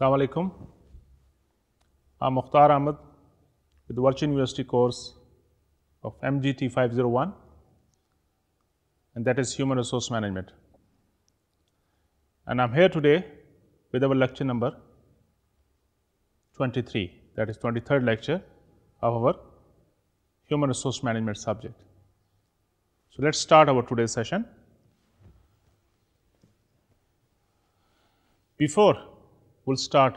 Assalamu alaikum. I'm Mukhtar Ahmed with the Virtual University course of MGT 501 and that is Human Resource Management. And I'm here today with our lecture number 23 that is 23rd lecture of our Human Resource Management subject. So, let us start our today's session. Before we'll start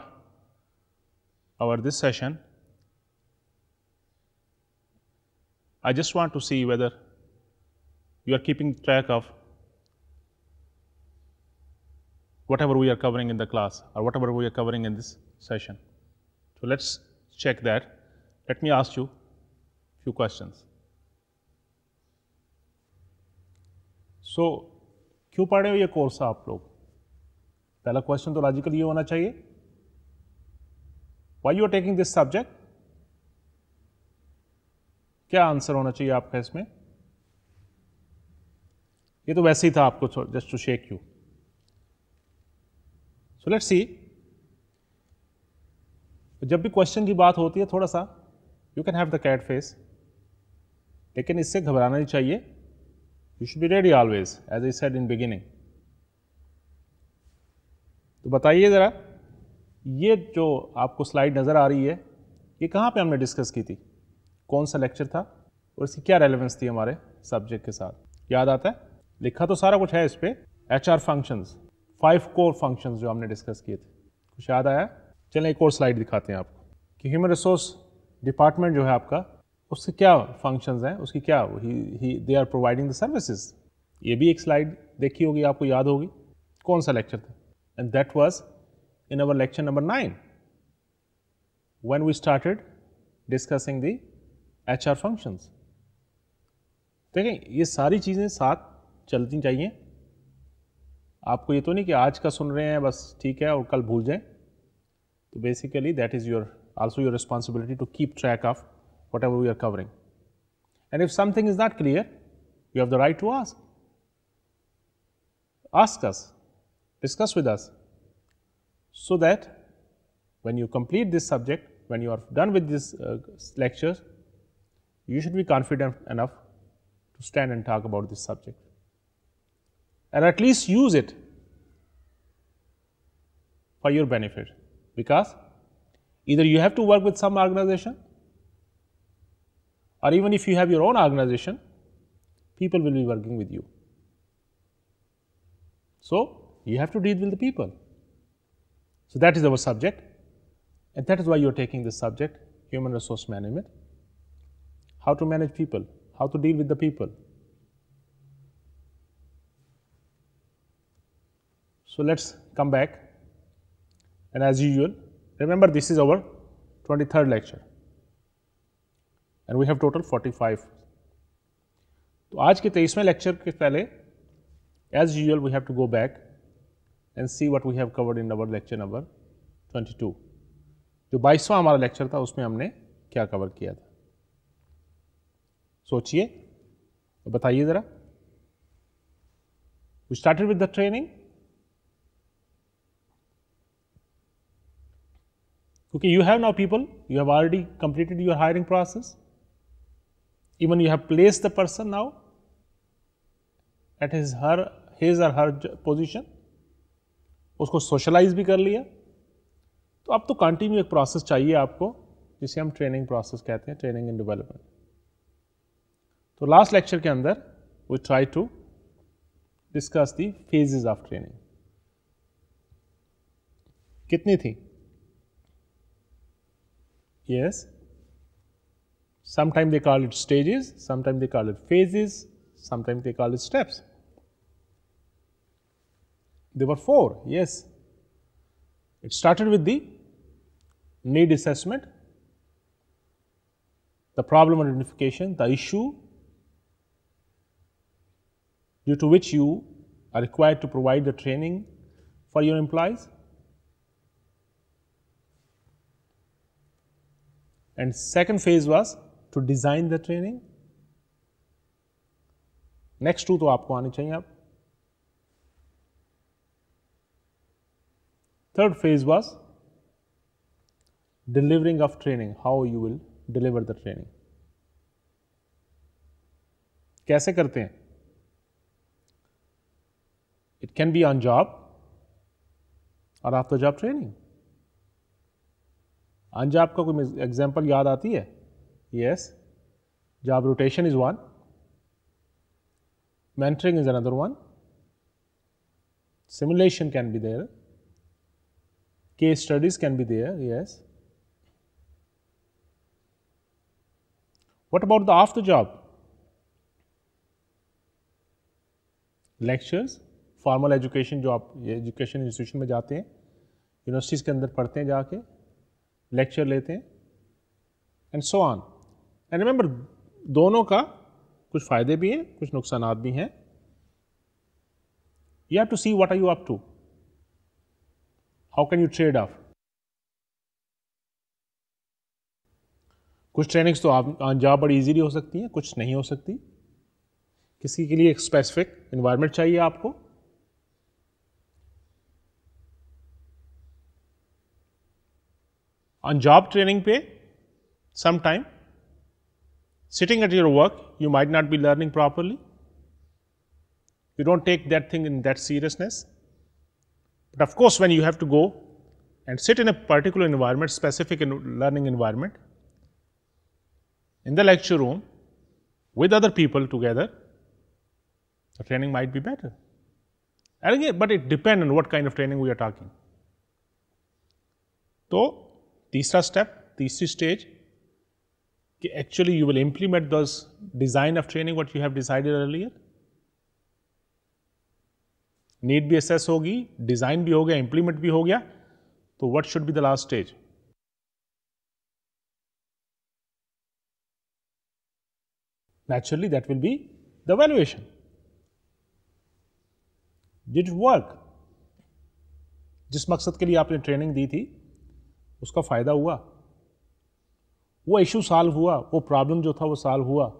our this session. I just want to see whether you are keeping track of whatever we are covering in the class or whatever we are covering in this session. So let's check that. Let me ask you a few questions. so, क्यों पढ़ रहे हो ये course आप लोग पहला question तो logical ये होना चाहिए why you are taking this subject क्या आंसर होना चाहिए आपका इसमें ये तो वैसे ही था आपको just to shake you so let's see जब भी क्वेश्चन की बात होती है थोड़ा सा you can have the cat face लेकिन इससे घबराना नहीं चाहिए you should be ready always as I said in beginning तो बताइए ज़रा ये जो आपको स्लाइड नज़र आ रही है ये कहाँ पे हमने डिस्कस की थी कौन सा लेक्चर था और इसकी क्या रेलेवेंस थी हमारे सब्जेक्ट के साथ याद आता है लिखा तो सारा कुछ है इस पर H R functions five core functions जो हमने डिस्कस किए थे कुछ याद आया चलें एक और स्लाइड दिखाते हैं आपको कि ह्यूमन रिसोर्स डिपार्टमेंट जो है आपका उसके क्या फंक्शंस हैं उसकी क्या ही they are providing the services ये भी एक स्लाइड देखी होगी आपको याद होगी कौन सा लेक्चर था and that was in our lecture number 9 when we started discussing the HR functions. देखें ये सारी चीज़ें साथ चलती चाहिए आपको ये तो नहीं कि आज का सुन रहे हैं बस ठीक है और कल भूल जाएं तो also your responsibility to keep track of whatever we are covering. And if something is not clear, you have the right to ask. Ask us discuss with us so that when you complete this subject, when you are done with this uh, lectures, you should be confident enough to stand and talk about this subject and at least use it for your benefit because either you have to work with some organization or even if you have your own organization, people will be working with you. So, you have to deal with the people. So that is our subject, and that is why you are taking this subject, human resource management. How to manage people, how to deal with the people. So let's come back, and as usual, remember this is our 23rd lecture, and we have total 45. So today's के lecture. Lecture के पहले as usual we have and see what we have covered in our lecture number 22 So बाईसवां हमारा lecture था उसमें हमने क्या cover किया था सोचिए बताइए ज़रा we started with the training okay you have now people you have already completed your hiring process even you have placed the person now at his her his or her position उसको socialize भी कर लिया तो अब तो continue एक process चाहिए आपको जिसे हम ट्रेनिंग प्रोसेस कहते हैं ट्रेनिंग इन डेवलपमेंट तो लास्ट लेक्चर के अंदर we try to discuss the phases of training कितनी थी yes sometimes they call it stages sometimes they call it phases sometimes they call it steps There were four, yes. It started with the need assessment, the problem identification, the issue due to which you are required to provide the training for your employees. And second phase was to design the training. Next two, तो आपको आने चाहिए Third phase was delivering of training, how you will deliver the training. कैसे करते हैं It can be on job or after job training. On job का कोई example याद आती है Yes. Job rotation is one. mentoring is another one simulation can be there case studies can be there, yes. What about the after job? Lectures formal education जो आप education institution में जाते हैं यूनिवर्सिटीज़ के अंदर पढ़ते हैं जाके लेक्चर लेते हैं and so on and remember दोनों का कुछ फ़ायदे भी हैं कुछ नुकसान भी हैं you have to see what are you up to how can you trade off कुछ ट्रेनिंग्स तो आप जॉब बड़ी इजीली हो सकती हैं कुछ नहीं हो सकती किसी के लिए एक स्पेसिफिक इन्वायरमेंट चाहिए आपको अनजॉब ट्रेनिंग पे some time sitting at your work you might not be learning properly you don't take that thing in that seriousness But of course, when you have to go and sit in a particular environment, specific learning environment, in the lecture room with other people together, the training might be better. And again, but it depends on what kind of training we are talking. So, third step, third stage, actually you will implement those design of training what you have decided earlier need भी assess होगी design भी हो गया implement भी हो गया तो what should be the last stage naturally that will be the valuation did work जिस मकसद के लिए आपने ट्रेनिंग दी थी उसका फ़ायदा हुआ वो इशू सॉल्व हुआ वो प्रॉब्लम जो था वो सॉल्व हुआ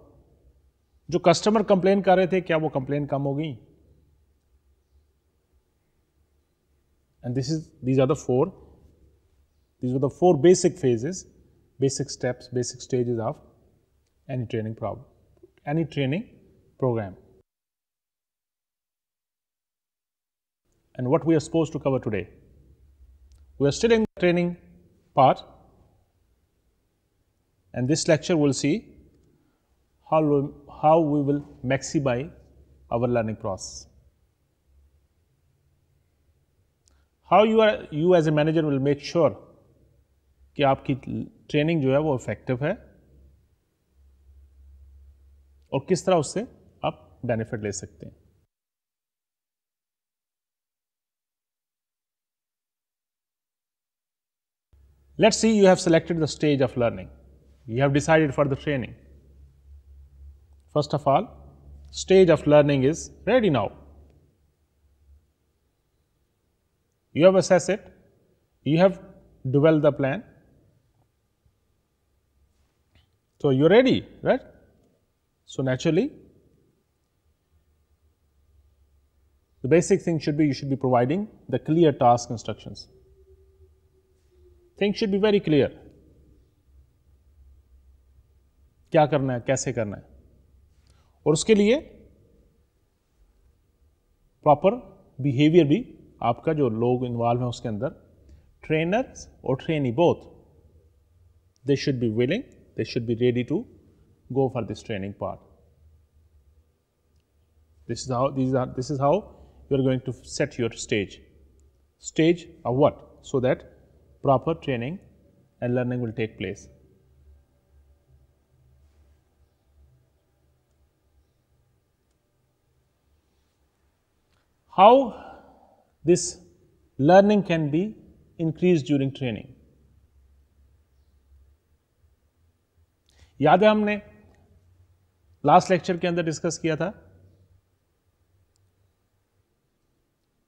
जो कस्टमर कंप्लेन कर रहे थे क्या वो कंप्लेन कम हो गई and this is these are the four these were the four basic phases basic steps basic stages of any training problem any training program and what we are supposed to cover today we are still in the training part and this lecture will see how, how we will maximize our learning process. How you are you as a manager will make sure कि आपकी training जो है वो effective है और किस तरह उससे आप बेनिफिट ले सकते हैं let's see you have selected the stage of learning you have decided for the training first of all stage of learning is ready now You have assessed it, you have developed the plan. So, you are ready, right? So, naturally, the basic thing should be you should be providing the clear task instructions. Things should be very clear. क्या करना है कैसे करना है और उसके लिए proper behaviour भी आपका जो लोग इन्वॉल्व हैं trainers or trainee both, they should be willing. They should be ready to go for this training part. This is how these are this is how you are going to set your stage. Stage of what? So that proper training and learning will take place. How this learning can be increased during training. याद है हमने last lecture के अंदर discuss किया था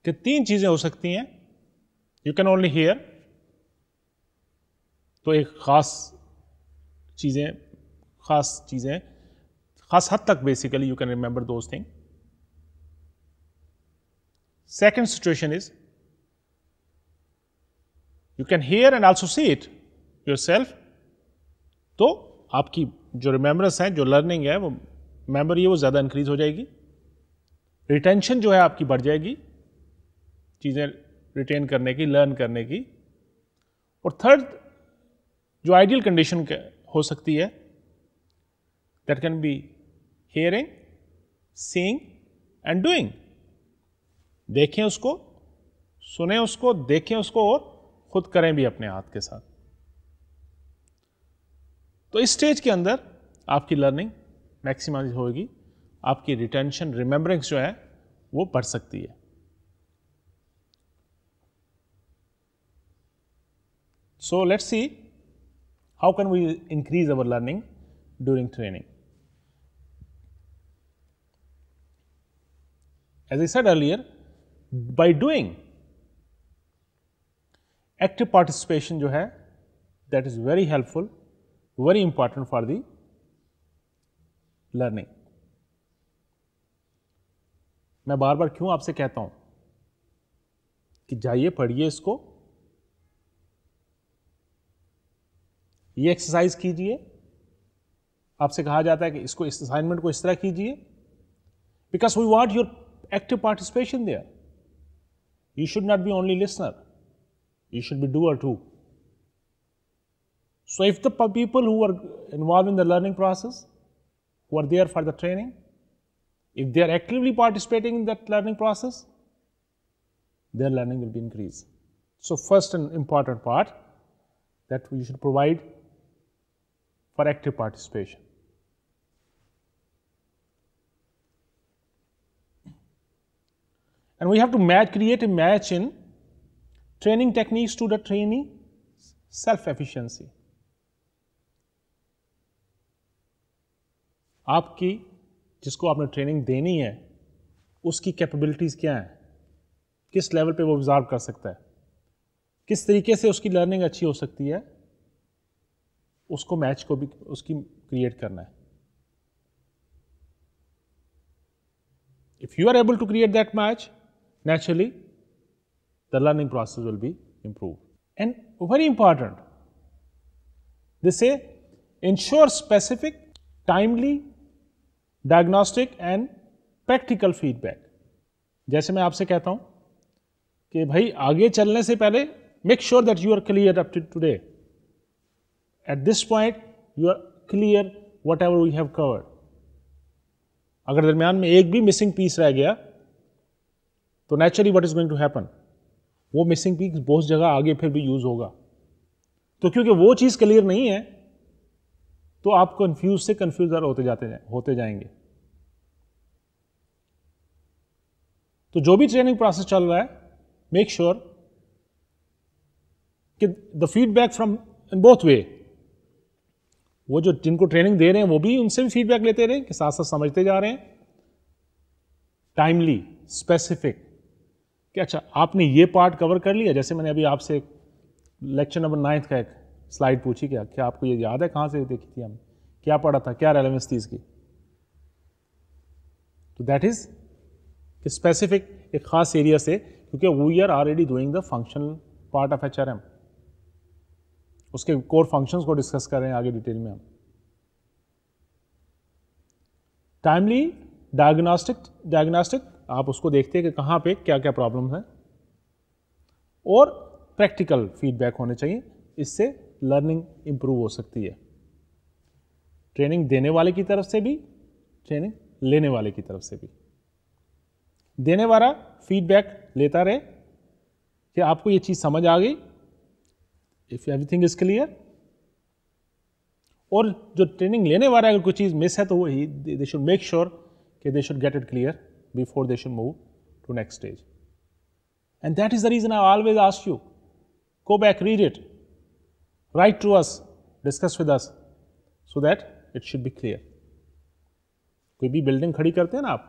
कि तीन चीजें हो सकती हैं यू कैन ओनली हियर तो एक खास चीजें खास चीजें खास हद तक basically you can remember those thing Second situation is you can hear and also see it yourself. तो आपकी जो रिमेम्बरेंस है जो लर्निंग है वो मेमोरी है वो ज़्यादा इंक्रीज हो जाएगी रिटेंशन जो है आपकी बढ़ जाएगी चीज़ें रिटेन करने की लर्न करने की और थर्ड जो आइडियल कंडीशन हो सकती है that can be hearing seeing and doing देखें उसको सुने उसको देखें उसको और खुद करें भी अपने हाथ के साथ तो इस स्टेज के अंदर आपकी लर्निंग मैक्सिमाइज होगी आपकी रिटेंशन रिमेम्बरेंस जो है वो बढ़ सकती है so let's see how can we increase our learning during training as I said earlier by doing active participation जो है that is very helpful very important for the learning मैं बार बार क्यों आपसे कहता हूं कि जाइए पढ़िए इसको ये एक्सरसाइज कीजिए आपसे कहा जाता है कि इसको इस असाइनमेंट को इस तरह कीजिए because we want your active participation there You should not be only listener, you should be doer too. So if the people who are involved in the learning process, who are there for the training, if they are actively participating in that learning process, their learning will be increased. So first and important part that we should provide for active participation. and we have to match create a match in training techniques to the trainee self efficiency आपकी जिसको आपने training देनी है उसकी capabilities क्या हैं किस level पे वो ऑब्ज़र्व कर सकता है किस तरीके से उसकी लर्निंग अच्छी हो सकती है उसको मैच को भी उसकी क्रिएट करना है if you are able to create that match naturally the learning process will be improved. And very important, they say ensure specific, timely, diagnostic and practical feedback. jaise main aapse kehta hu कि bhai aage chalne se pehle make sure that you are clear up to today at this point you are clear whatever we have covered agar darmiyan mein ek bhi missing piece reh gaya तो naturally what is going to happen वो missing peak बहुत जगह आगे फिर भी use होगा तो क्योंकि वो चीज़ क्लियर नहीं है तो आप कंफ्यूज से कंफ्यूजर होते जाते होते जाएंगे तो जो भी ट्रेनिंग प्रोसेस चल रहा है मेक श्योर sure कि the feedback from in both way वो जो जिनको ट्रेनिंग दे रहे हैं वो भी उनसे भी फीडबैक लेते रहे कि साथ साथ समझते जा रहे हैं टाइमली स्पेसिफिक कि अच्छा आपने ये पार्ट कवर कर लिया जैसे मैंने अभी आपसे लेक्चर नंबर नाइन्थ का एक स्लाइड पूछी क्या क्या आपको ये याद है कहाँ से देखी थी हमने क्या पढ़ा था क्या रेलिवेंस थी इसकी तो दैट इज कि स्पेसिफिक एक खास एरिया से क्योंकि we are already doing the functional part of H उसके कोर फंक्शंस को डिस्कस कर रहे हैं आगे डिटेल में हम टाइमली डायग्नोस्टिक डायग्नोस्टिक आप उसको देखते हैं कि कहाँ पे क्या क्या प्रॉब्लम है और प्रैक्टिकल फीडबैक होने चाहिए इससे लर्निंग इम्प्रूव हो सकती है ट्रेनिंग देने वाले की तरफ से भी ट्रेनिंग लेने वाले की तरफ से भी देने वाला फीडबैक लेता रहे कि आपको ये चीज़ समझ आ गई इफ़ एवरीथिंग इज क्लियर और जो ट्रेनिंग लेने वाला अगर कोई चीज़ मिस है तो वही दे शुड मेक श्योर कि they should get it clear before they should move to next stage. And that is the reason I always ask you, go back, read it, write to us, discuss with us, so that it should be clear. कोई भी building खड़ी करते हैं ना आप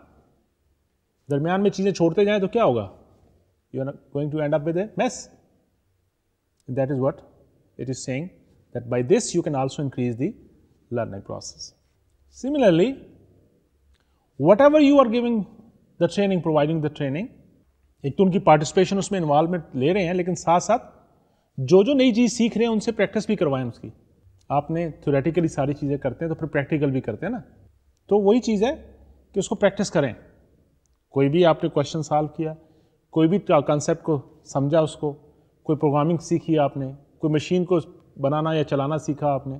दरमियान में चीज़ें छोड़ते जाएं तो क्या होगा you are going to end up with a mess that is it is saying that by this you can also increase the learning process. Similarly, whatever you are giving the training providing the training एक तो उनकी participation उसमें involvement ले रहे हैं लेकिन साथ साथ जो जो नई चीज़ सीख रहे हैं उनसे प्रैक्टिस भी करवाएं उसकी आपने थ्योरेटिकली सारी चीज़ें करते हैं तो फिर प्रैक्टिकल भी करते हैं ना तो वही चीज़ है कि उसको प्रैक्टिस करें कोई भी आपने क्वेश्चन सॉल्व किया कोई भी कॉन्सेप्ट को समझा उसको कोई प्रोग्रामिंग सीखी आपने कोई मशीन को बनाना या चलाना सीखा आपने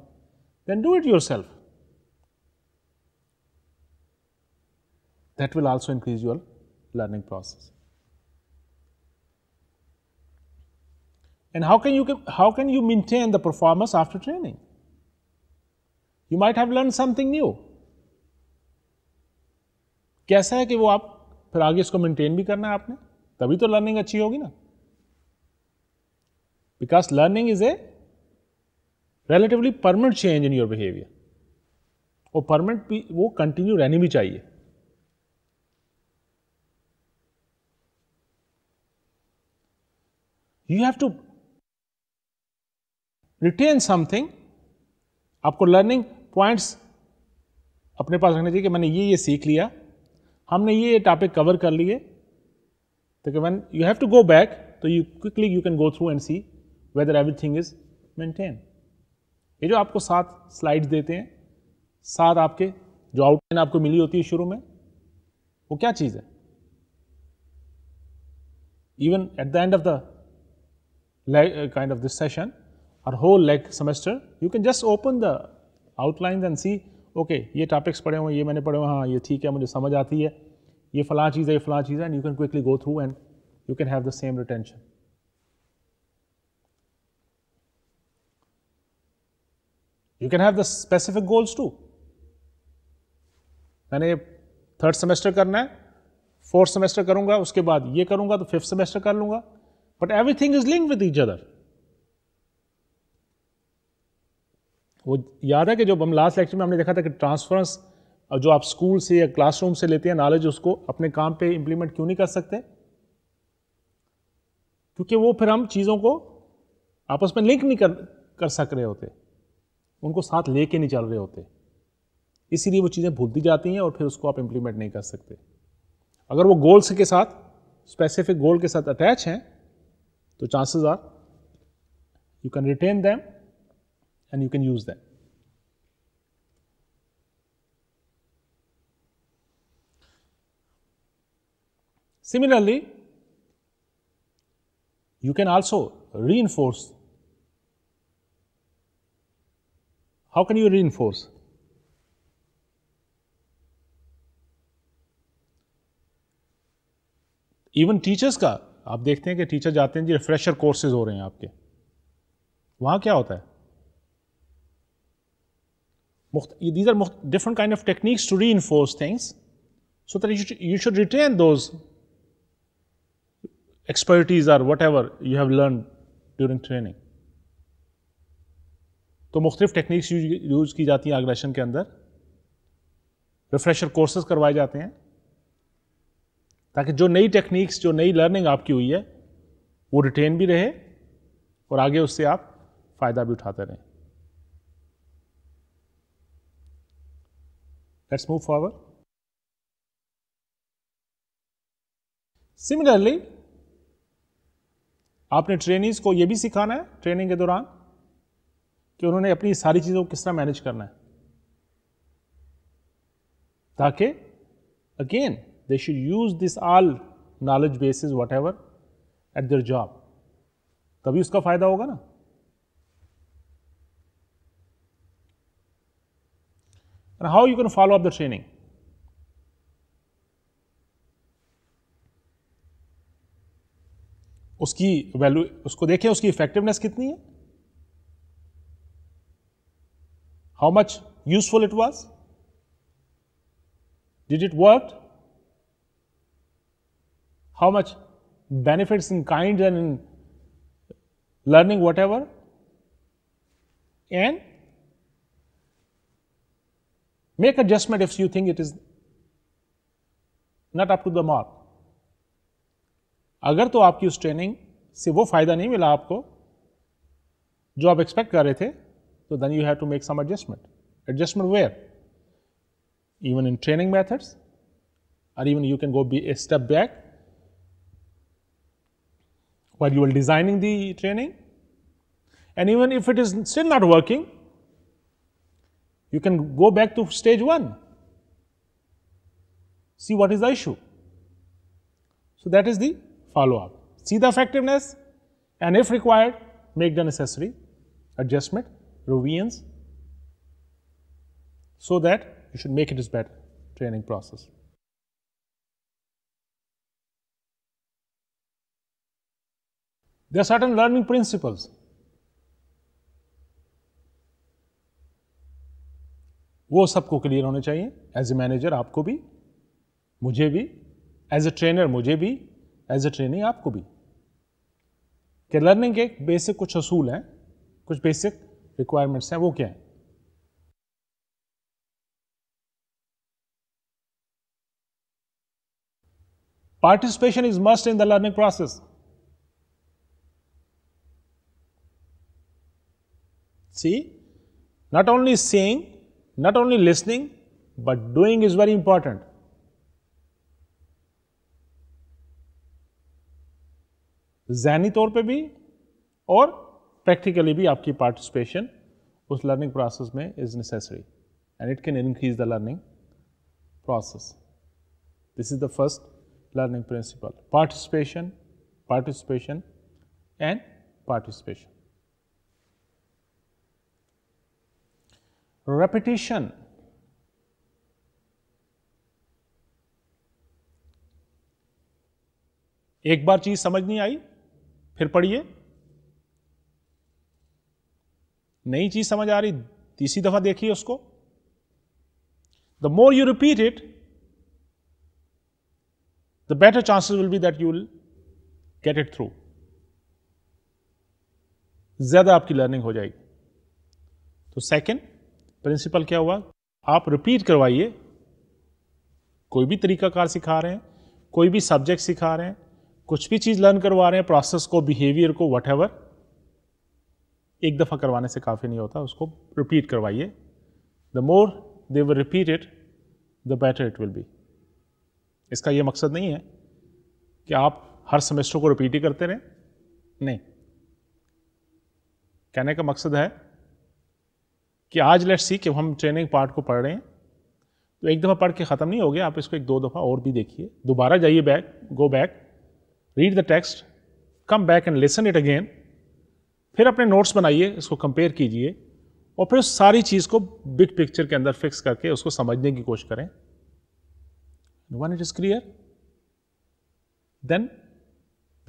then do it yourself That will also increase your learning process. And how can you how can you maintain the performance after training? You might have learned something new. कैसा है कि वो आप फिर आगे इसको maintain भी करना है आपने तभी तो learning अच्छी होगी ना Because learning is a relatively permanent change in your behavior. वो परमानेंट भी वो कंटिन्यू रहनी भी चाहिए you have to retain something आपको लर्निंग पॉइंट्स अपने पास रखने चाहिए कि मैंने ये ये सीख लिया हमने ये ये टॉपिक कवर कर लिए तो when you have to go back तो you quickly you can go through and see whether everything is maintain ये जो आपको सात स्लाइड्स देते हैं सात आपके जो आउटलाइन आपको मिली होती है शुरू में वो क्या चीज़ है even at the end of the leg, kind of this session or whole leg semester, you can just open the outlines and see okay okay, ये टॉपिक्स पढ़े हुए ये मैंने पढ़े हुए हाँ ये ठीक है मुझे समझ आती है ये फला चीज़ है ये फला चीज़ है and you can quickly go through and you can have the same retention you can have the specific goals to मैंने थर्ड सेमेस्टर करना है फोर्थ सेमेस्टर करूंगा उसके बाद ये करूंगा तो फिफ्थ सेमेस्टर कर लूंगा every thing is link with each other वो याद है कि जब हम लास्ट लेक्चर में हमने देखा था कि ट्रांसफरेंस जो आप स्कूल से या क्लासरूम से लेते हैं नॉलेज उसको अपने काम पे इंप्लीमेंट क्यों नहीं कर सकते क्योंकि वो फिर हम चीज़ों को आपस में लिंक नहीं कर कर सक रहे होते उनको साथ लेके नहीं चल रहे होते इसीलिए वो चीज़ें भूलती जाती हैं और फिर उसको आप इंप्लीमेंट नहीं कर सकते अगर वो गोल्स के साथ स्पेसिफिक गोल के साथ अटैच हैं So, chances are you can retain them and you can use them. Similarly, you can also reinforce. How can you reinforce? Even teachers car. आप देखते हैं कि टीचर जाते हैं जी रिफ्रेशर कोर्सेज हो रहे हैं आपके वहाँ क्या होता है these are different kind of techniques to reinforce things so that you should, you should retain those expertise or whatever you have learned during training तो मुख्तलिफ टेक्निक्स यूज की जाती हैं आग्रेशन के अंदर रिफ्रेशर कोर्सेज करवाए जाते हैं ताकि जो नई टेक्निक्स जो नई लर्निंग आपकी हुई है वो रिटेन भी रहे और आगे उससे आप फ़ायदा भी उठाते रहें लेट्स मूव फॉरवर्ड सिमिलरली आपने ट्रेनिंग को यह भी सिखाना है ट्रेनिंग के दौरान कि उन्होंने अपनी सारी चीज़ों को किस तरह मैनेज करना है ताकि again They should use this all knowledge bases, whatever, at their job. तभी उसका फायदा होगा ना And how you can follow up the training? Uski value, usko देखें uski effectiveness कितनी hai? How much useful it was? Did it work? how much benefits in kind and in learning whatever and make adjustment if you think it is not up to the mark अगर तो आपकी उस training से वो फायदा नहीं मिला आपको जो आप एक्सपेक्ट कर रहे थे तो then you have to make some adjustment adjustment where even in training methods or even you can go be a step back while you were designing the training. And even if it is still not working, you can go back to stage one, see what is the issue. So that is the follow-up. See the effectiveness and if required, make the necessary adjustment, revisions, so that you should make it as better training process. There are certain learning principles. वो सबको clear होने चाहिए as a manager आपको भी मुझे भी as a trainer मुझे भी एज ए ट्रेनिंग आपको भी कि लर्निंग के बेसिक कुछ असूल हैं कुछ बेसिक रिक्वायरमेंट्स हैं वो क्या है participation is must in the learning process See, not only seeing, not only listening, but doing is very important. जहनी तौर पे भी और प्रैक्टिकली भी आपकी पार्टिसिपेशन उस लर्निंग प्रोसेस में is necessary and it can increase the learning process this is the first learning principle participation participation and participation repetition एक बार चीज समझ नहीं आई फिर पढ़िए नई चीज समझ आ रही तीसरी दफा देखिए उसको the more you repeat it the better chances will be that you will get it through ज्यादा आपकी लर्निंग हो जाएगी तो सेकेंड प्रिंसिपल क्या हुआ आप रिपीट करवाइए कोई भी तरीकाकार सिखा रहे हैं कोई भी सब्जेक्ट सिखा रहे हैं कुछ भी चीज़ लर्न करवा रहे हैं प्रोसेस को बिहेवियर को वट एक दफ़ा करवाने से काफ़ी नहीं होता उसको रिपीट करवाइए the more they will repeat it the better it will be इसका यह मकसद नहीं है कि आप हर सेमेस्टर को रिपीट ही करते रहें नहीं कहने का मकसद है कि आज लेट सी कि हम ट्रेनिंग पार्ट को पढ़ रहे हैं तो एक दफ़ा पढ़ के ख़त्म नहीं हो गया आप इसको एक दो दफ़ा और भी देखिए दोबारा जाइए back go back read the text come back and lesson it again फिर अपने नोट्स बनाइए इसको कंपेयर कीजिए और फिर उस सारी चीज़ को बिग पिक्चर के अंदर फिक्स करके उसको समझने की कोशिश करें when it is clear then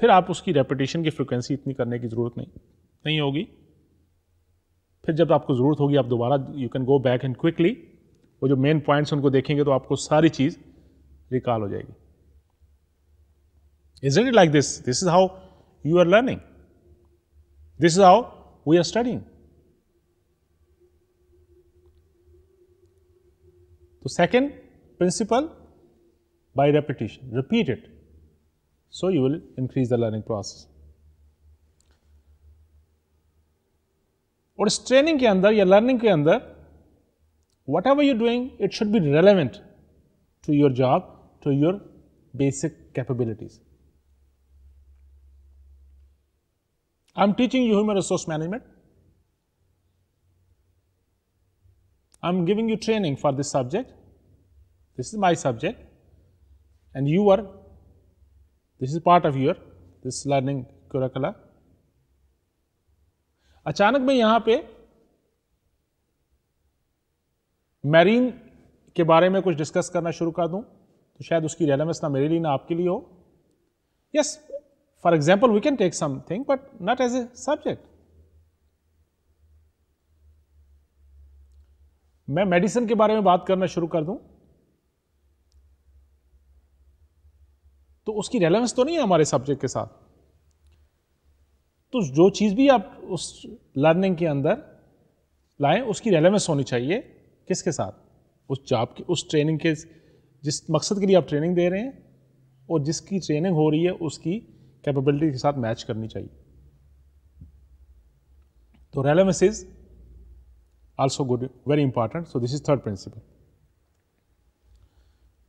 फिर आप उसकी रेपिटेशन की फ्रिक्वेंसी इतनी करने की ज़रूरत नहीं नहीं होगी फिर जब आपको ज़रूरत होगी आप दोबारा you can go back and quickly वो जो मेन पॉइंट्स उनको देखेंगे तो आपको सारी चीज़ रिकॉल हो जाएगी is it like this this is how you are learning this is how we are studying तो second principle by repetition repeat it so you will increase the learning process और इस ट्रेनिंग के अंदर या learning के अंदर whatever you doing it should be relevant to your job to your basic capabilities I am teaching you human resource management I am giving you training for this subject this is my subject and you are this is part of your this learning curricula अचानक में यहां पे marine के बारे में कुछ discuss करना शुरू कर दूं तो शायद उसकी रेलेवेंस ना मेरे लिए ना आपके लिए हो yes for example we can take something but not as a subject मैं मेडिसिन के बारे में बात करना शुरू कर दूं तो उसकी रेलेवेंस तो नहीं है हमारे सब्जेक्ट के साथ तो जो चीज़ भी आप उस लर्निंग के अंदर लाएं उसकी रेलेवेंस होनी चाहिए किसके साथ उस जॉब के उस ट्रेनिंग के जिस मकसद के लिए आप ट्रेनिंग दे रहे हैं और जिसकी ट्रेनिंग हो रही है उसकी कैपेबिलिटी के साथ मैच करनी चाहिए तो relevance is also good very important so this is third principle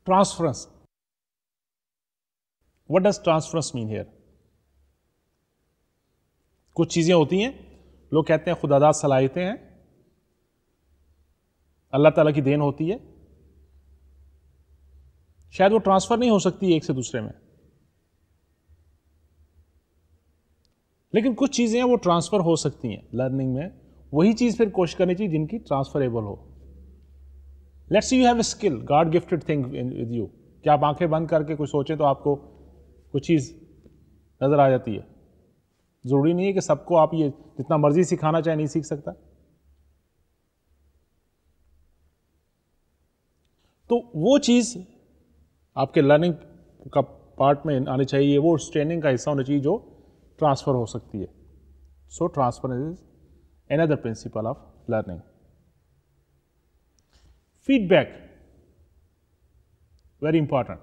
transference what does transference mean here कुछ चीज़ें होती हैं लोग कहते हैं खुदादाद सलाहियतें हैं अल्लाह ताला की देन होती है शायद वो ट्रांसफ़र नहीं हो सकती एक से दूसरे में लेकिन कुछ चीज़ें वो ट्रांसफ़र हो सकती हैं लर्निंग में वही चीज़ फिर कोशिश करनी चाहिए जिनकी ट्रांसफरेबल हो let's you have a skill god gifted thing with you क्या आप आंखें बंद करके कुछ सोचें तो आपको कुछ चीज़ नज़र आ जाती है ज़रूरी नहीं है कि सबको आप ये जितना मर्ज़ी सिखाना चाहे नहीं सीख सकता तो वो चीज़ आपके लर्निंग का पार्ट में आनी चाहिए वो उस ट्रेनिंग का हिस्सा होना चाहिए जो ट्रांसफ़र हो सकती है so transfer is another principle of learning feedback very important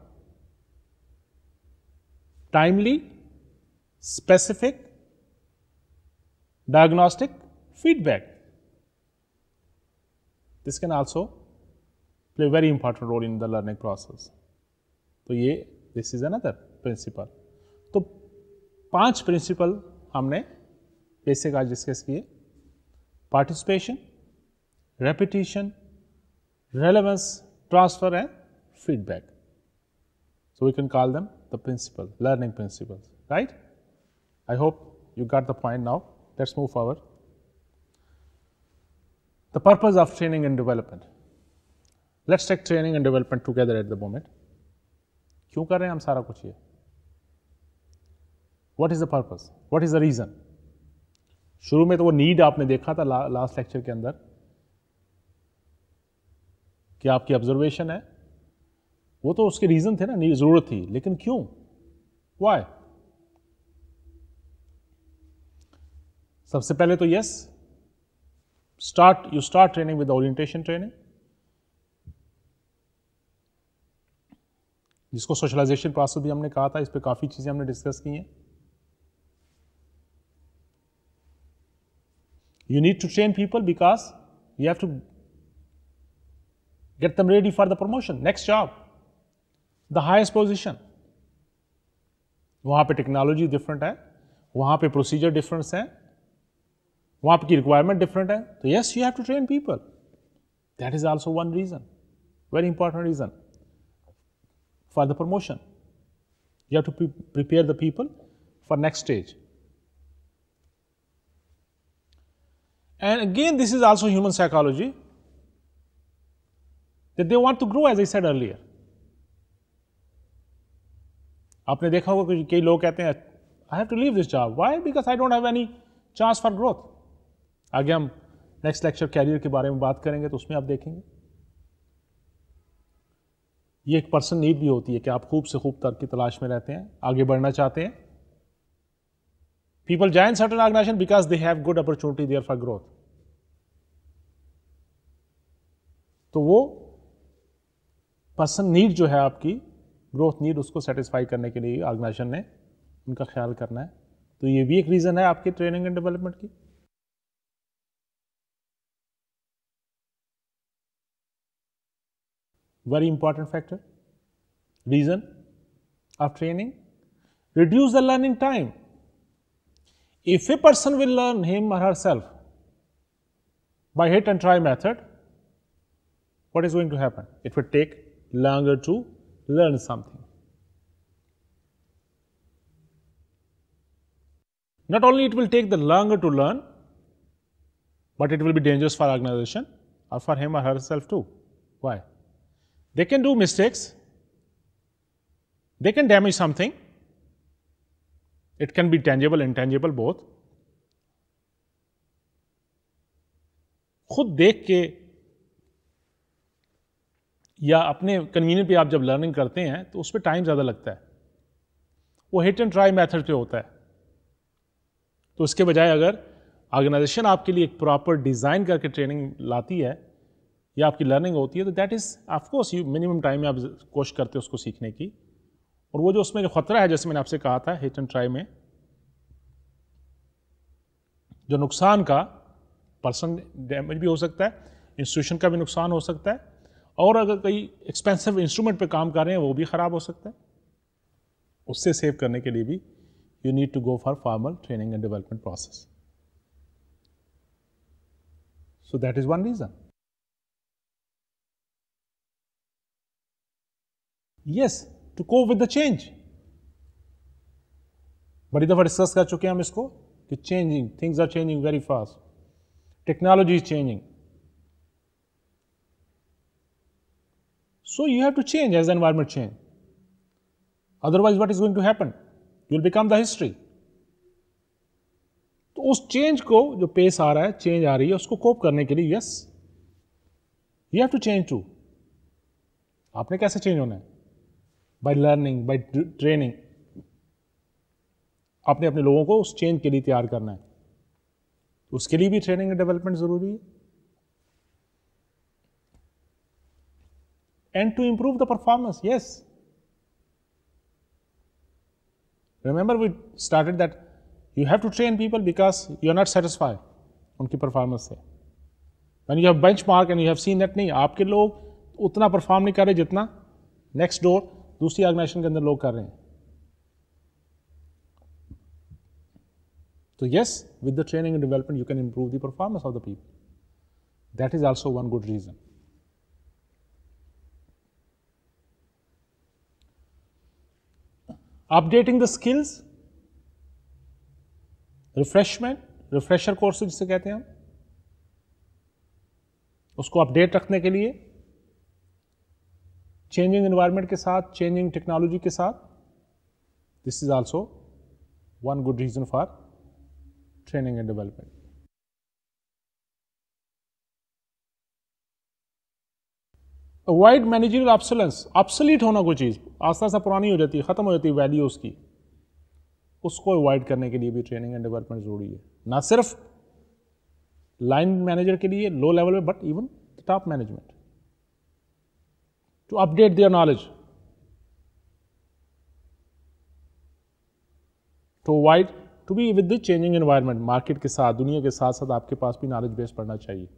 timely specific diagnostic feedback. This can also play a very important role in the learning process. So, this is another principle. So, five principles we have basically discussed. Participation, repetition, relevance, transfer and feedback. So, we can call them the principle, learning principles, right? I hope you got the point now. Let's move forward. The purpose of training and development. Let's take training and development together at the moment. क्यों कर रहे हैं हम सारा कुछ ये what is the purpose what is the reason शुरू में तो वो नीड आपने देखा था ला, लास्ट लेक्चर के अंदर कि आपकी ऑब्जर्वेशन है वो तो उसके रीजन थे ना ज़रूरत थी लेकिन क्यों Why? सबसे पहले तो yes start you start training with orientation training जिसको सोशलाइजेशन प्रोसेस भी हमने कहा था इस पर काफ़ी चीज़ें हमने डिस्कस की हैं you need to train people because you have to get them ready for the promotion next job the highest position वहां पे टेक्नोलॉजी डिफरेंट है वहां पे प्रोसीजर डिफरेंस है वहाँ आपकी रिक्वायरमेंट डिफरेंट है तो yes you have to train people that is also one reason very important reason for the promotion you have to prepare the people for next stage. And again, this is also human psychology that they want to grow, as I said earlier. आपने देखा होगा कई लोग कहते हैं I have to leave this job why because I don't have any chance for growth आगे हम next lecture career के बारे में बात करेंगे तो उसमें आप देखेंगे ये एक पर्सन नीड भी होती है कि आप खूब से खूब तर्क की तलाश में रहते हैं आगे बढ़ना चाहते हैं people join certain organization because they have good opportunity there for growth तो वो पर्सन नीड जो है आपकी ग्रोथ नीड उसको सेटिस्फाई करने के लिए ऑर्गेनाइजेशन ने उनका ख्याल करना है तो ये भी एक रीज़न है आपकी ट्रेनिंग एंड डेवलपमेंट की very important factor. Reason of training, reduce the learning time. If a person will learn him or herself by hit and try method, what is going to happen? It will take longer to learn something. Not only it will take the longer to learn, but it will be dangerous for organization or for him or herself too. Why? They can do mistakes. They can damage something. It can be tangible, intangible, both. खुद देख के या अपने convenient पे आप जब learning करते हैं तो उस पर टाइम ज़्यादा लगता है वो हिट एंड ट्राई मेथड पे होता है तो इसके बजाय अगर ऑर्गेनाइजेशन आपके लिए एक प्रॉपर डिज़ाइन करके ट्रेनिंग लाती है या आपकी लर्निंग होती है तो that is of course you minimum time में आप कोशिश करते हो उसको सीखने की और वो जो उसमें जो ख़तरा है जैसे मैंने आपसे कहा था हिट एंड ट्राई में जो नुकसान का पर्सन डैमेज भी हो सकता है इंस्टीट्यूशन का भी नुकसान हो सकता है और अगर कोई एक्सपेंसिव इंस्ट्रूमेंट पे काम कर रहे हैं वो भी ख़राब हो सकता है उससे सेव करने के लिए भी you need to go for formal training and development process so that is one reason yes to cope with the change बड़ी दफा डिस्कस कर चुके हैं हम इसको कि changing things are changing very fast technology is changing so you have to change as environment change otherwise what is going to happen you will become the history तो उस चेंज को जो पेस आ रहा है चेंज आ रही है उसको कोप करने के लिए yes you have to change to आपने कैसे चेंज होना है बाई लर्निंग बाई ट्रेनिंग आपने अपने लोगों को उस चेंज के लिए तैयार करना है उसके लिए भी ट्रेनिंग एंड डेवलपमेंट ज़रूरी है and to improve the performance yes remember we started that you have to train people because you are not satisfied उनकी परफॉर्मेंस से when you have benchmark and you have seen that नहीं आपके लोग उतना perform नहीं कर रहे जितना नेक्स्ट डोर दूसरी ऑर्गेनाइजेशन के अंदर लोग कर रहे हैं तो yes with the training and development you can improve the performance of the people that is also one good reason updating the skills refreshment refresher course जिसे कहते हैं हम उसको अपडेट रखने के लिए चेंजिंग इन्वायरमेंट के साथ चेंजिंग टेक्नोलॉजी के साथ this is also one good reason for training and development avoid managerial obsolescence obsolete होना कोई चीज़ आस्था सा पुरानी हो जाती है ख़त्म हो जाती है वैल्यू उसकी उसको अवॉइड करने के लिए भी ट्रेनिंग एंड डेवलपमेंट ज़रूरी है ना सिर्फ लाइन मैनेजर के लिए लो लेवल पे but even top management to update their knowledge to avoid to be with the changing environment market ke sath duniya ke sath sath aapke paas bhi knowledge based padhna chahiye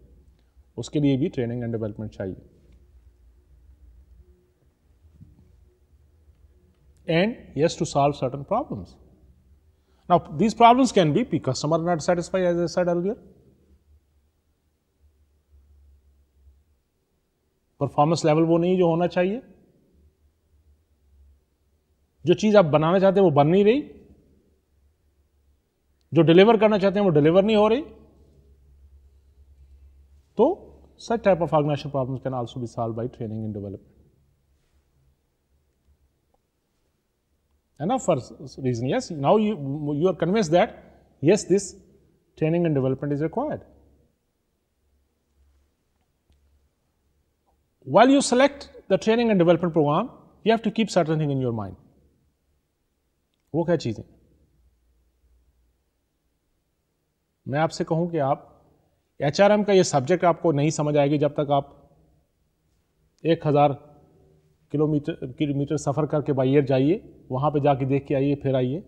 uske liye bhi training and development chahiye and yes to solve certain problems now these problems can be because customer not satisfied as i said earlier performance level वो नहीं जो होना चाहिए जो चीज़ आप बनाना चाहते हैं वो बन नहीं रही जो डिलीवर करना चाहते हैं वो डिलीवर नहीं हो रही तो such type of organizational problems can also be solved by training and development. Enough for reason, yes, now you, you are convinced that yes, this training and development is required. while you select the training and development program, you have to keep certain thing in your mind. वो क्या चीज़ें मैं आपसे कहूं कि आप H का ये सब्जेक्ट आपको नहीं समझ आएगी जब तक आप एक हज़ार किलोमीटर किलोमीटर सफ़र करके बाई एयर जाइए वहाँ पे जाके देख के आइए फिर आइए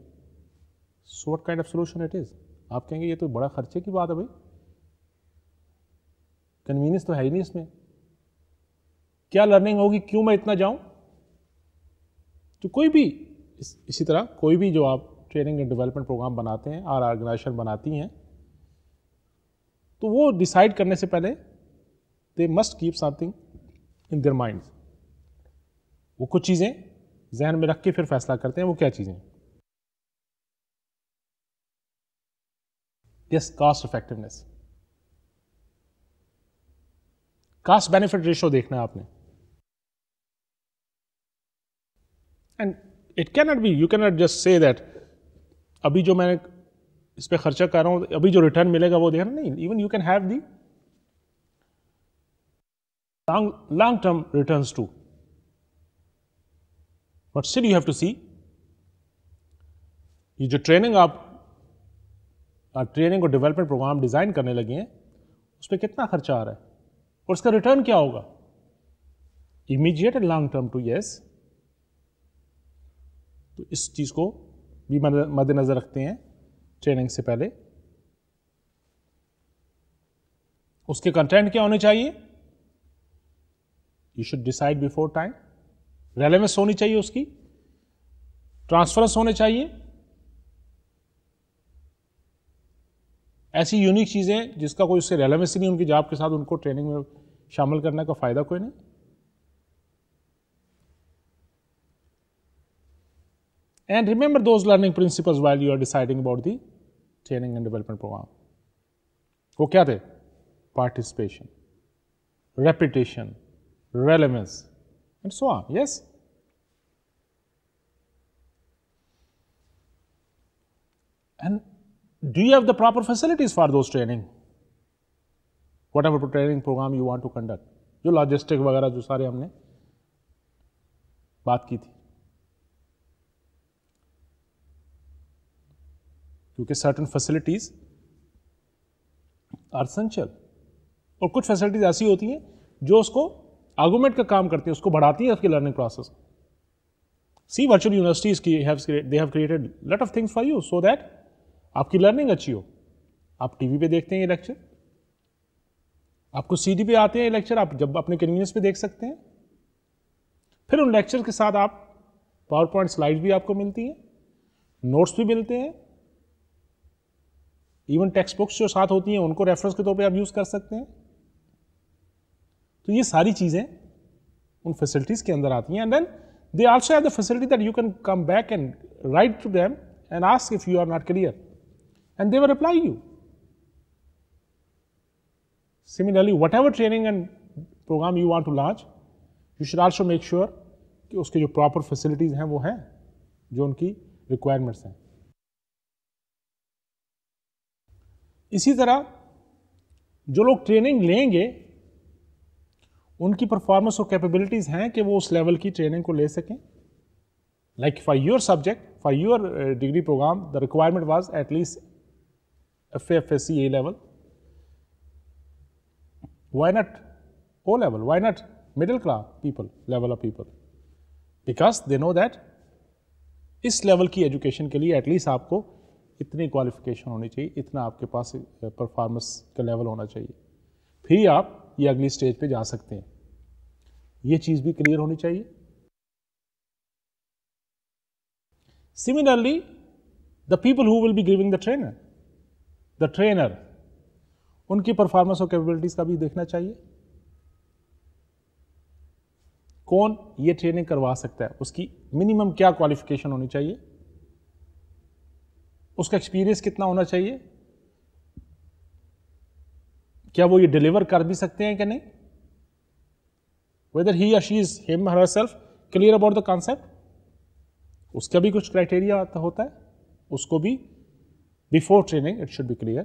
so what kind of solution it is आप कहेंगे ये तो बड़ा खर्चे की बात है भाई कन्वीनियंस तो है ही नहीं इसमें क्या लर्निंग होगी क्यों मैं इतना जाऊं तो कोई भी इस, इसी तरह कोई भी जो आप ट्रेनिंग एंड डेवलपमेंट प्रोग्राम बनाते हैं आर ऑर्गेनाइजेशन बनाती हैं तो वो डिसाइड करने से पहले they must keep something in their mind वो कुछ चीज़ें जहन में रख के फिर फैसला करते हैं वो क्या चीज़ें yes cost effectiveness cost benefit ratio देखना है आपने and it can not be you can not just say that अभी जो मैं इस पर खर्चा कर रहा हूँ अभी जो रिटर्न मिलेगा वो देना नहीं even you can have the long term returns too. But still you have to see ये जो ट्रेनिंग आप ट्रेनिंग और डेवलपमेंट प्रोग्राम डिज़ाइन करने लगे हैं उस पर कितना खर्चा आ रहा है और उसका रिटर्न क्या होगा immediate and long term too yes तो इस चीज़ को भी मद्देनज़र रखते हैं ट्रेनिंग से पहले उसके कंटेंट क्या होने चाहिए you should decide before time relevance होनी चाहिए उसकी ट्रांसफरेंस होने चाहिए ऐसी यूनिक चीज़ें जिसका कोई उससे रेलेवेंस नहीं उनकी जॉब के साथ उनको ट्रेनिंग में शामिल करने का फ़ायदा कोई नहीं and remember those learning principles while you are deciding about the training and development program. वो क्या थे participation, repetition, relevance, and so on. Yes? And do you have the proper facilities for those training? Whatever training program you want to conduct. जो logistic, वगैरह जो सारे हमने बात क्योंकि सर्टन फैसिलिटीज़ आर सेंशियल और कुछ फैसिलिटीज़ ऐसी होती हैं जो उसको आर्गूमेंट का काम करती है उसको बढ़ाती है आपकी learning process see virtual universities की they have created lot of things for you so that आपकी लर्निंग अच्छी हो आप टीवी पर देखते हैं ये लेक्चर आपको सी डी पे आते हैं ये लेक्चर आप जब अपने कन्वीनियंस पे देख सकते हैं फिर उन लेक्चर के साथ आप पावर पॉइंट स्लाइड भी आपको मिलती है नोट्स भी मिलते हैं इवन टेक्स्ट बुक्स जो साथ होती हैं उनको रेफरेंस के तौर पे आप यूज़ कर सकते हैं तो ये सारी चीज़ें उन फैसिलिटीज़ के अंदर आती हैं and then they also have the facility that you can come back and write to them and ask if you are not clear and they apply you similarly whatever training and program you want to launch you should also make sure कि उसके जो proper facilities हैं वो हैं जो उनकी requirements हैं इसी तरह जो लोग ट्रेनिंग लेंगे उनकी परफॉर्मेंस और कैपेबिलिटीज़ हैं कि वो उस लेवल की ट्रेनिंग को ले सकें like for your subject for your degree program the requirement was at least F F S C A level why not O level why not middle class people level of people because they know that इस लेवल की education के लिए at least आपको इतनी qualification होनी चाहिए इतना आपके पास परफॉर्मेंस का लेवल होना चाहिए फिर आप ये अगली स्टेज पे जा सकते हैं ये चीज़ भी क्लियर होनी चाहिए similarly the people who will be giving the trainer the trainer उनकी परफॉर्मेंस और कैपेबिलिटीज का भी देखना चाहिए कौन ये ट्रेनिंग करवा सकता है उसकी मिनिमम क्या क्वालिफिकेशन होनी चाहिए उसका एक्सपीरियंस कितना होना चाहिए क्या वो ये डिलीवर कर भी सकते हैं कि नहीं वेदर ही या she is him herself clear about the concept उसका भी कुछ क्राइटेरिया तो होता है उसको भी before training it should be clear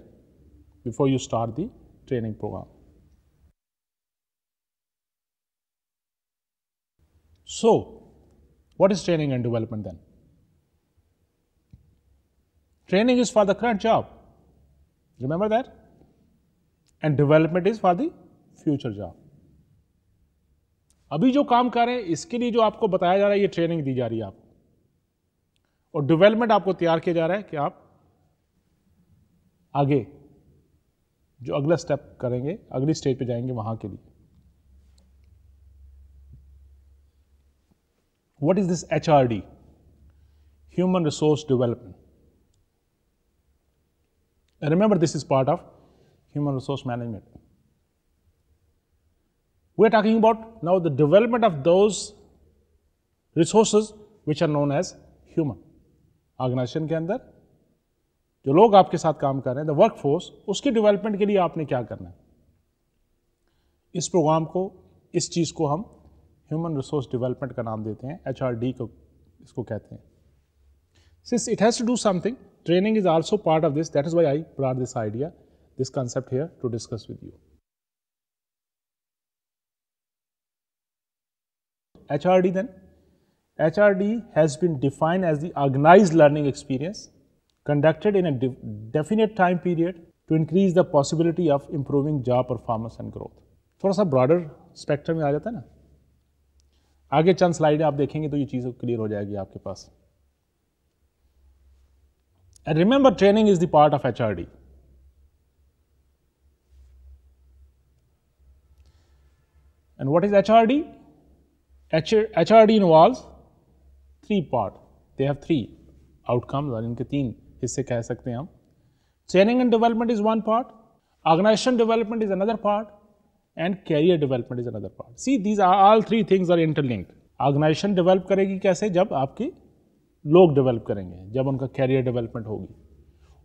before you start the training program so what is training and development then Training is for the current job. Remember that? And development is for the future job. अभी जो काम कर रहे हैं इसके लिए जो आपको बताया जा रहा है ये ट्रेनिंग दी जा रही है आपको और डेवलपमेंट आपको तैयार किया जा रहा है कि आप आगे जो अगला स्टेप करेंगे अगली स्टेज पे जाएंगे वहां के लिए what is this HRD? Human Resource Development. remember, this is part of human resource management. We are talking about now the development of those resources which are known as human. Organization ke andar, jo log aapke saath kaam kar rahe hain, the workforce, uski development ke liye aapne kya karna hai? Is program ko, is cheez ko hum human resource development ka naam dete hain, HRD ko isko kehte hain. Since it has to do something, Training is also part of this. That is why I brought this idea, this concept here to discuss with you. HRD then. HRD has been defined as the organized learning experience conducted in a de definite time period to increase the possibility of improving job performance and growth. थोड़ा सा broader spectrum में आ जाता है आगे चंद slide आप देखेंगे तो ये चीज़ क्लियर हो जाएगी आपके पास and remember, training is the part of HRD. And what is HRD? HRD involves three part. They have three outcomes और इनके तीन हिस्से कह सकते Training and development is one part, organization development is another part, and career development is another part. See, these are all three things are interlinked. Organization develop करेगी कैसे जब आपकी लोग डेवलप करेंगे जब उनका कैरियर डेवलपमेंट होगी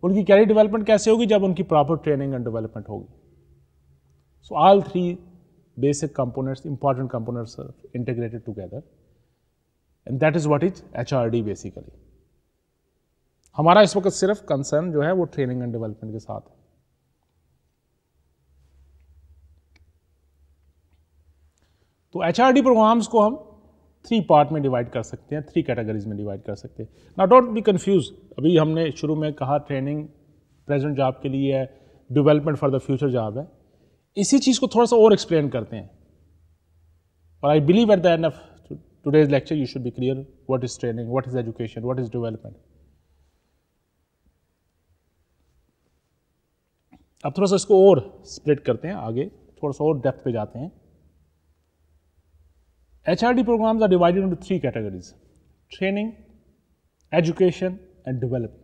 उनकी कैरियर डेवलपमेंट कैसे होगी जब उनकी प्रॉपर ट्रेनिंग एंड डेवलपमेंट होगी so all three basic components important components integrated together and that is what is H basically हमारा इस वक्त सिर्फ कंसर्न जो है वो ट्रेनिंग एंड डेवलपमेंट के साथ है तो एच प्रोग्राम्स को हम थ्री पार्ट में डिवाइड कर सकते हैं थ्री कैटेगरीज में डिवाइड कर सकते हैं ना डोंट बी कन्फ्यूज अभी हमने शुरू में कहा ट्रेनिंग प्रेजेंट जॉब के लिए है development for the future job है इसी चीज़ को थोड़ा सा और एक्सप्लेन करते हैं और I believe at the end of today's lecture you should be clear what is training what is education what is development अब थोड़ा सा इसको और स्प्लिट करते हैं आगे थोड़ा सा और डेप्थ पे जाते हैं HRD programs are divided into three categories training, education, and development.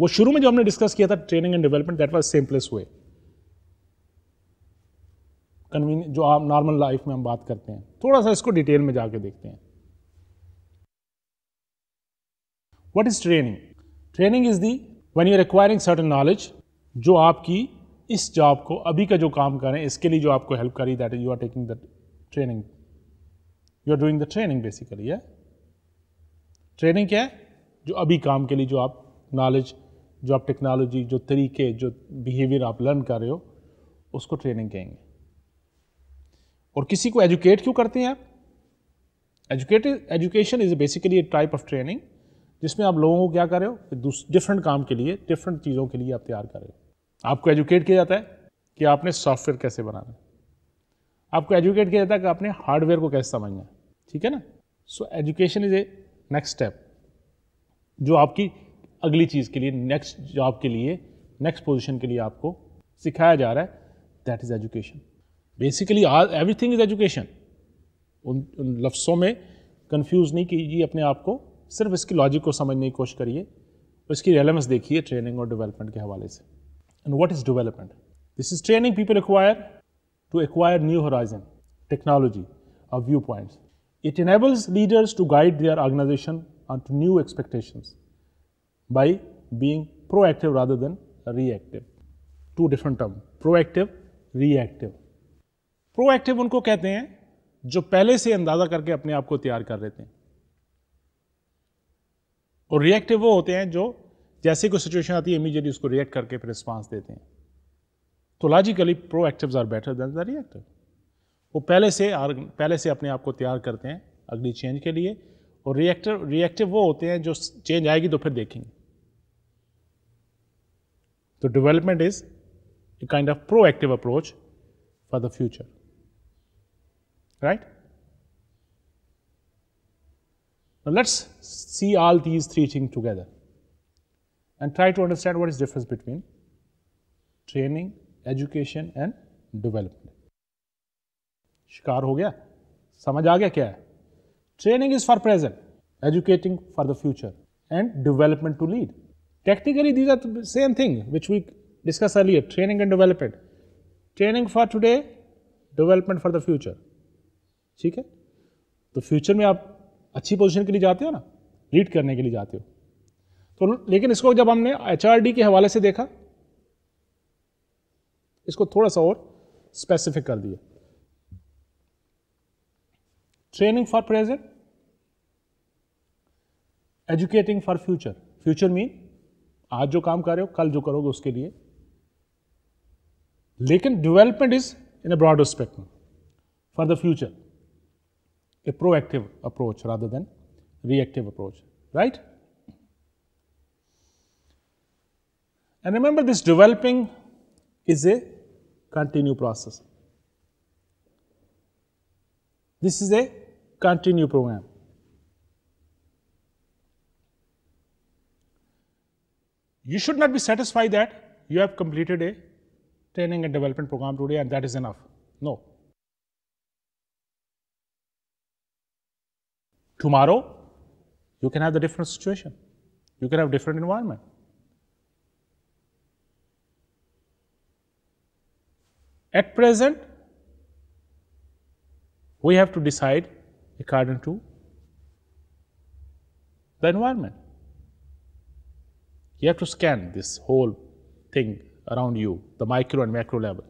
वो शुरू में जो हमने डिस्कस किया था training and development that was simplest way convene जो आप नॉर्मल लाइफ में हम बात करते हैं थोड़ा सा इसको डिटेल में जाके देखते हैं what is training training is the one you requiring certain knowledge जो आपकी इस जॉब को अभी का जो काम करें इसके लिए जो आपको हेल्प करी that you are taking that training you are doing the training basically है ट्रेनिंग क्या है जो अभी काम के लिए जो आप नॉलेज जो आप टेक्नोलॉजी जो तरीके जो बिहेवियर आप लर्न कर रहे हो उसको ट्रेनिंग कहेंगे और किसी को एजुकेट क्यों करते हैं आप educate education is basically a type of training जिसमें आप लोगों को क्या कर रहे हो डिफरेंट काम के लिए डिफरेंट चीज़ों के लिए आप तैयार कर रहे हो आपको एजुकेट किया जाता है कि आपने सॉफ्टवेयर कैसे बनाना है आपको एजुकेट किया जाता है कि आपने हार्डवेयर को कैसे समझना है ठीक है ना so education is a next step जो आपकी अगली चीज़ के लिए नेक्स्ट जॉब के लिए नेक्स्ट पोजिशन के लिए आपको सिखाया जा रहा है that is education basically everything is education उन उन लफ्सों में कन्फ्यूज़ नहीं कीजिए अपने आप को सिर्फ इसकी लॉजिक को समझने की कोशिश करिए और इसकी रेलेवेंस देखिए ट्रेनिंग और डेवलपमेंट के हवाले से and what is development this is training people require to acquire new horizon, technology, or viewpoints. It enables leaders to guide their organization onto new expectations by being proactive rather than reactive. Two different terms, proactive, reactive. Proactive unko kehte hain, jo pehle se andaza karke apne आप को तैयार कर लेते हैं और reactive वो होते हैं जो जैसे कोई सिचुएशन आती है इमीडिएटली उसको रिएक्ट करके response dete hain. तो logically active are better than the reactive वो पहले से पहले से अपने आप को तैयार करते हैं अगली चेंज के लिए और रिएक्टिव रिएक्टिव वो होते हैं जो चेंज आएगी तो फिर देखेंगे तो development is a kind of proactive approach for the future right let's see all these three thing together and try to understand what is difference between training education and development शिकार हो गया समझ आ गया क्या है training is for present educating for the future and development to lead technically these are same thing which we discuss earlier training and development training for today development for the future ठीक है तो future में आप अच्छी position के लिए जाते हो ना लीड करने के लिए जाते हो तो लेकिन इसको जब हमने एच के हवाले से देखा इसको थोड़ा सा और स्पेसिफिक कर दिया training for present educating for future future mean आज जो काम कर रहे हो कल जो करोगे उसके लिए लेकिन development is in a broader spectrum for the future a proactive approach rather than reactive approach right and remember this developing is a continue process. This is a continue program. You should not be satisfied that you have completed a training and development program today and that is enough. No. Tomorrow, you can have the different situation. You can have different environment. At present, we have to decide according to the environment. You have to scan this whole thing around you, the micro and macro level,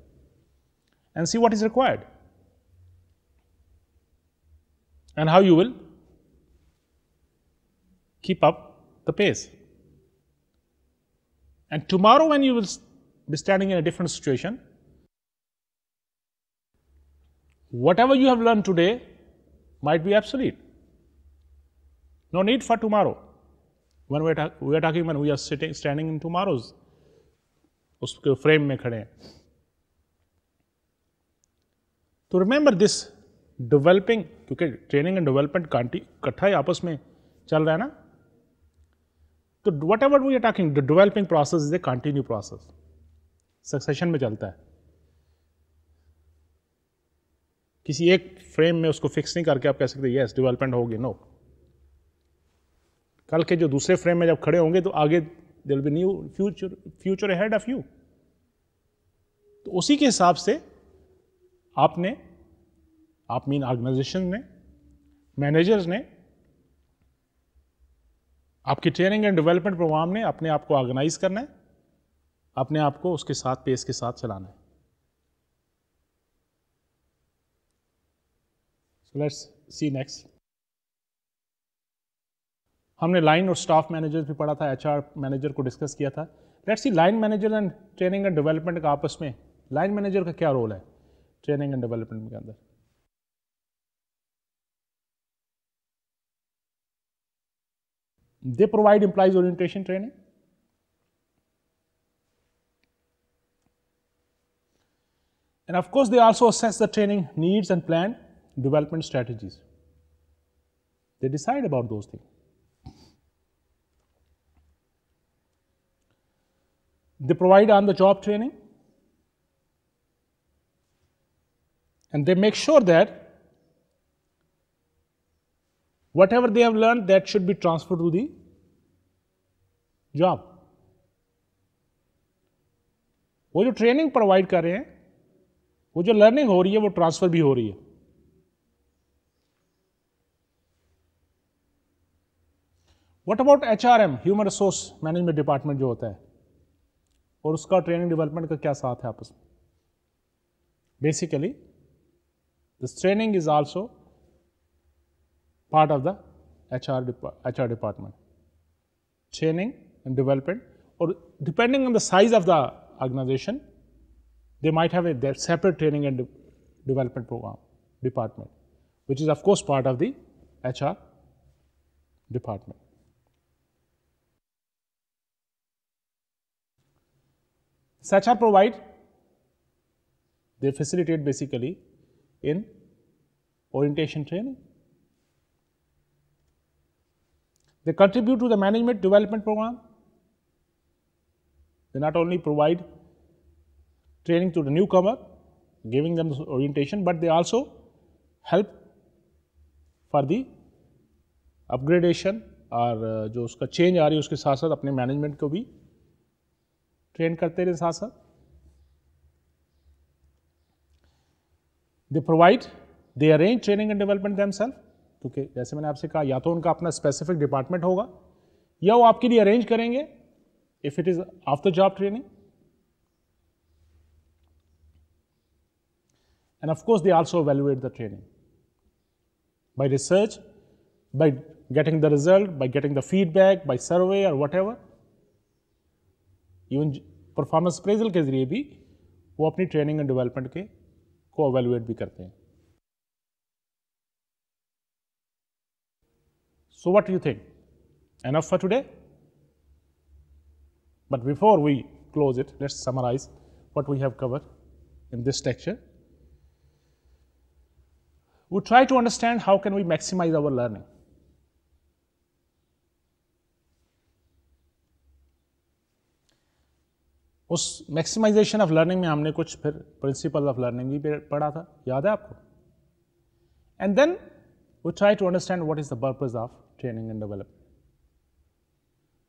and see what is required and how you will keep up the pace. And tomorrow, when you will be standing in a different situation, whatever you have learned today might be obsolete. No need for tomorrow. When we are, ta- we are talking, when we are sitting, standing in tomorrow's उसके frame में खड़े हैं तो remember this developing क्योंकि training and development इकट्ठा ही आपस में चल रहा है ना तो whatever we are talking developing process is a continue process succession में चलता है किसी एक फ्रेम में उसको फिक्स नहीं करके आप कह सकते यस डेवलपमेंट होगी नो कल के जो दूसरे फ्रेम में जब खड़े होंगे तो आगे there be new future future head of you तो उसी के हिसाब से आपने आप मीन ऑर्गेनाइजेशन ने मैनेजर्स ने आपकी ट्रेनिंग एंड डेवलपमेंट प्रोग्राम ने अपने आप को ऑर्गेनाइज करना है अपने आप को उसके साथ पेस के साथ चलाना है let's see next. हमने line और staff managers भी पढ़ा HR manager को discuss किया Let's see line manager and training and development का आपस में. Line manager का क्या role है? Training and development They provide employees orientation training. And of course, they also assess the training needs and plan development strategies. They decide about those things. They provide on the job training. And they make sure that whatever they have learned that should be transferred to the job. वो जो training provide कर रहे हैं वो जो learning हो रही है वो ट्रांसफर भी हो रही है what about H R M human resource management department जो होता है और उसका ट्रेनिंग डेवलपमेंट का क्या साथ है आपस में basically this training is also part of the H R H R department training and development और depending on the size of the organisation they might have a separate training and de development program department which is of course part of the hr department are provide, they facilitate basically in orientation training. They contribute to the management development program. They not only provide training to the newcomer, giving them orientation, but they also help for the upgradation or uh, जो उसका change आ रही है उसके साथ साथ अपने management को भी ट्रेन करते रहे साथ साथ they provide they arrange training and development themselves क्योंकि जैसे मैंने आपसे कहा या तो उनका अपना स्पेसिफिक डिपार्टमेंट होगा या वो आपके लिए अरेंज करेंगे if it is after job training and of course they also evaluate the training by research by getting the result by getting the feedback by survey और whatever Performance performance appraisal के ज़रिए भी वो अपनी training and development के को evaluate भी करते हैं So what do you think? Enough for today? But before we close it, let's summarize what we have covered in this lecture. We try to understand how can we maximize our learning. उस maximisation of learning में हमने कुछ फिर principal of learning भी पढ़ा था याद है आपको एंड देन वो try to understand what is the purpose of training and development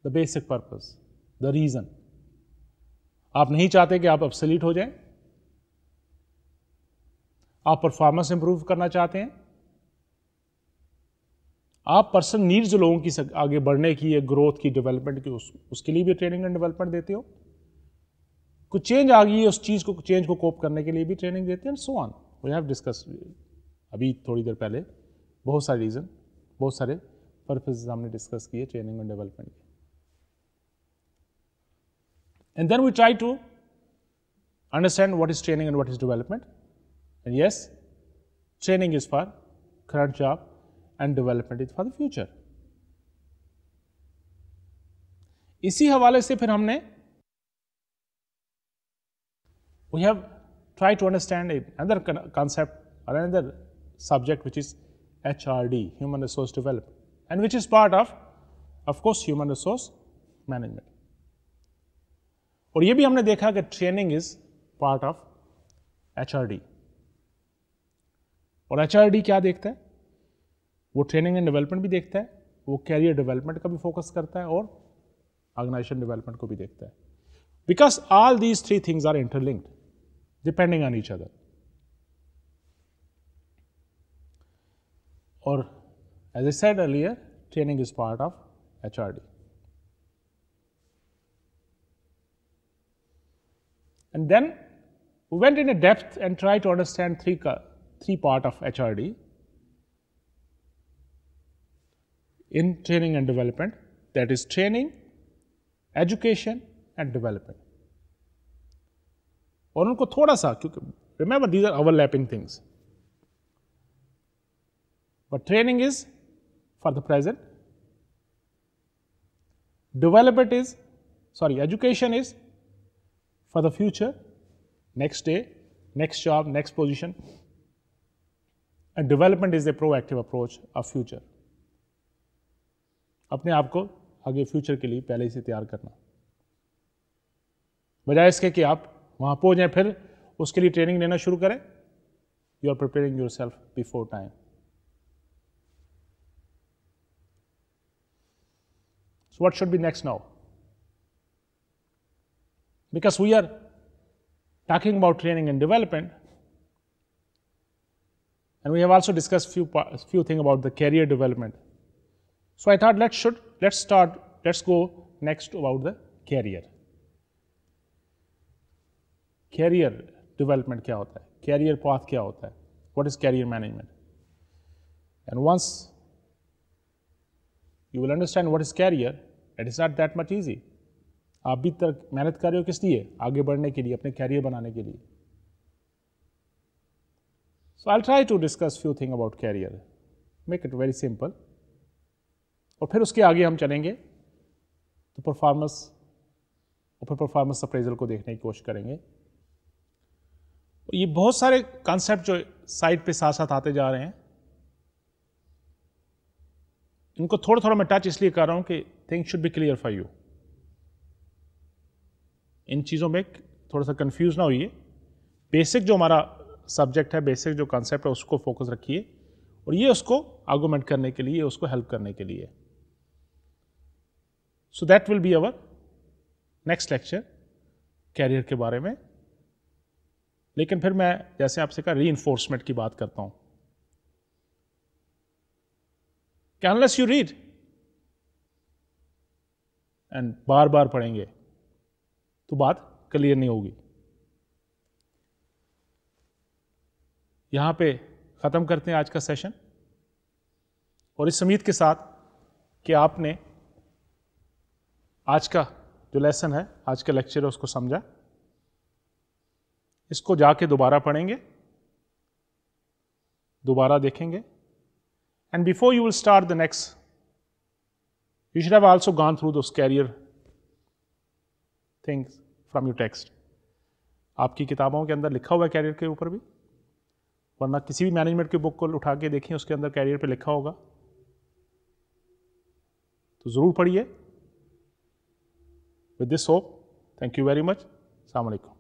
the basic purpose the reason आप नहीं चाहते कि आप अपसलीट हो जाएं आप परफॉर्मेंस इंप्रूव करना चाहते हैं आप पर्सन नीड्स जो लोगों की आगे बढ़ने की या ग्रोथ की डेवलपमेंट की उस, उसके लिए भी ट्रेनिंग एंड डेवलपमेंट देते हो कुछ चेंज आ गई है उस चीज़ को चेंज को कोप करने के लिए भी ट्रेनिंग देते हैं so on we have discuss अभी थोड़ी देर पहले बहुत सारे रीज़न बहुत सारे पर्पज हमने डिस्कस किए ट्रेनिंग एंड डेवलपमेंट के and then we try to understand what is training and what is development and yes training is for current job and development is for the future इसी हवाले से फिर हमने we have tried to understand another concept or another subject which is HRD, Human Resource Development, and which is part of, of course, Human Resource Management. और ये भी हमने देखा कि training is part of HRD और HRD क्या देखता है वो ट्रेनिंग एंड डेवलपमेंट भी देखता है वो कैरियर डेवलपमेंट का भी फोकस करता है और ऑर्गेनाइजेशन डेवलपमेंट को भी देखता है because all these three things are interlinked depending on each other. Or, as I said earlier, training is part of HRD. And then we went in a depth and tried to understand three, three part of HRD in training and development that is training, education and development. और उनको थोड़ा सा क्योंकि remember these are overlapping things but training is for the present development is sorry education is for the future next day next job next position and development is a proactive approach of future अपने आप को आगे future के लिए पहले ही से तैयार करना बजाय इसके कि आप वहाँ पहुँच जाए फिर उसके लिए ट्रेनिंग लेना शुरू करें you are preparing yourself before time So what should be next now? Because we are talking about training and development, and we have also discussed few few about the career development. So I thought let's start let's go next about the career. Career development क्या होता है career path क्या होता है what is career management and once you will understand what is career it is not that much easy आप भी तक मेहनत कर रहे हो किस लिए आगे बढ़ने के लिए अपने कैरियर बनाने के लिए so I try to discuss few thing about career make it very simple और फिर उसके आगे हम चलेंगे तो परफॉर्मेंस और फिर परफॉर्मेंस अप्रेजल को देखने की कोशिश करेंगे ये बहुत सारे कॉन्सेप्ट जो साइड पे साथ साथ आते जा रहे हैं इनको थोड़ा थोड़ा मैं टच इसलिए कर रहा हूँ कि thing should be clear for you इन चीज़ों में थोड़ा सा कंफ्यूज ना होइए बेसिक जो हमारा सब्जेक्ट है बेसिक जो कॉन्सेप्ट है उसको फोकस रखिए और ये उसको आर्गूमेंट करने के लिए उसको हेल्प करने के लिए so that will be our next lecture career के बारे में लेकिन फिर मैं जैसे आपसे कहा री की बात करता हूं कैनलेस यू रीड एंड बार बार पढ़ेंगे तो बात क्लियर नहीं होगी यहां पे ख़त्म करते हैं आज का सेशन और इस समीत के साथ कि आपने आज का जो लेसन है आज का लेक्चर है उसको समझा इसको जाके दोबारा पढ़ेंगे दोबारा देखेंगे and before you will start the next you should have also gone through those career things from you text आपकी किताबों के अंदर लिखा हुआ है कैरियर के ऊपर भी वरना किसी भी मैनेजमेंट की बुक को उठा के देखें उसके अंदर कैरियर पे लिखा होगा तो ज़रूर पढ़िए with this hope thank you very much अलैक्म